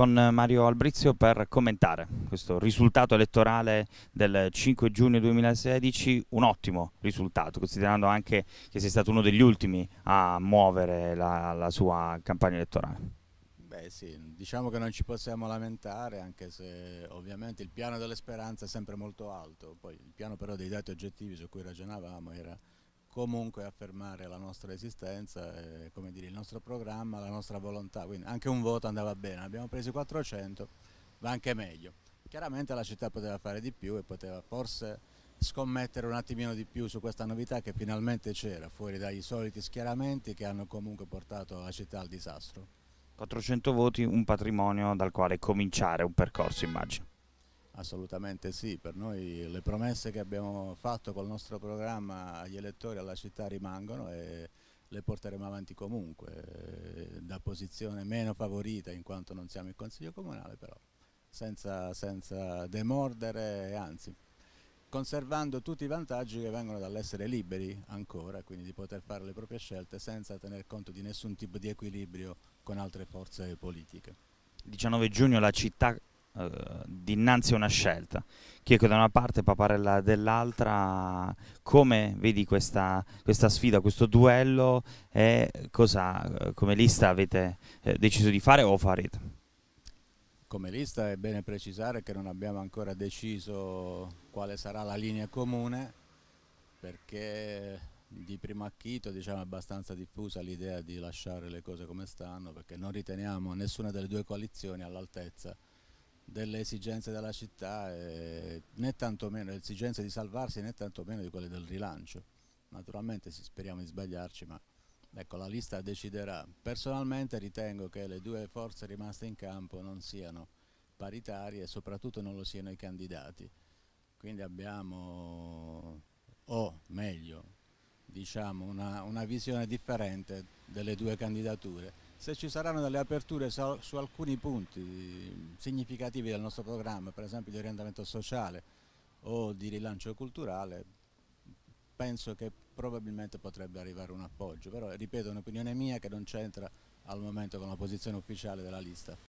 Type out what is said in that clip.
con Mario Albrizio per commentare questo risultato elettorale del 5 giugno 2016, un ottimo risultato, considerando anche che sei stato uno degli ultimi a muovere la, la sua campagna elettorale. Beh sì, diciamo che non ci possiamo lamentare, anche se ovviamente il piano delle speranze è sempre molto alto, poi il piano però dei dati oggettivi su cui ragionavamo era comunque affermare la nostra esistenza, e, come dire, il nostro programma, la nostra volontà, quindi anche un voto andava bene, abbiamo preso 400, va anche meglio. Chiaramente la città poteva fare di più e poteva forse scommettere un attimino di più su questa novità che finalmente c'era, fuori dai soliti schieramenti che hanno comunque portato la città al disastro. 400 voti, un patrimonio dal quale cominciare un percorso immagino. Assolutamente sì, per noi le promesse che abbiamo fatto col nostro programma agli elettori, alla città rimangono e le porteremo avanti comunque, eh, da posizione meno favorita in quanto non siamo il Consiglio Comunale, però senza, senza demordere, anzi conservando tutti i vantaggi che vengono dall'essere liberi ancora, quindi di poter fare le proprie scelte senza tener conto di nessun tipo di equilibrio con altre forze politiche. 19 giugno la città eh, dinanzi a una scelta. Chieco da una parte, Paparella dall'altra, come vedi questa, questa, sfida, questo duello e cosa come lista avete eh, deciso di fare o farete? Come lista è bene precisare che non abbiamo ancora deciso quale sarà la linea comune perché di primo acchito diciamo, è abbastanza diffusa l'idea di lasciare le cose come stanno perché non riteniamo nessuna delle due coalizioni all'altezza delle esigenze della città, né tantomeno delle esigenze di salvarsi né tantomeno di quelle del rilancio. Naturalmente speriamo di sbagliarci, ma ecco, la lista deciderà. Personalmente ritengo che le due forze rimaste in campo non siano paritarie e soprattutto non lo siano i candidati. Quindi abbiamo, o meglio, diciamo una, una visione differente delle due candidature se ci saranno delle aperture su, su alcuni punti significativi del nostro programma, per esempio di orientamento sociale o di rilancio culturale, penso che probabilmente potrebbe arrivare un appoggio, però ripeto è un'opinione mia che non c'entra al momento con la posizione ufficiale della lista.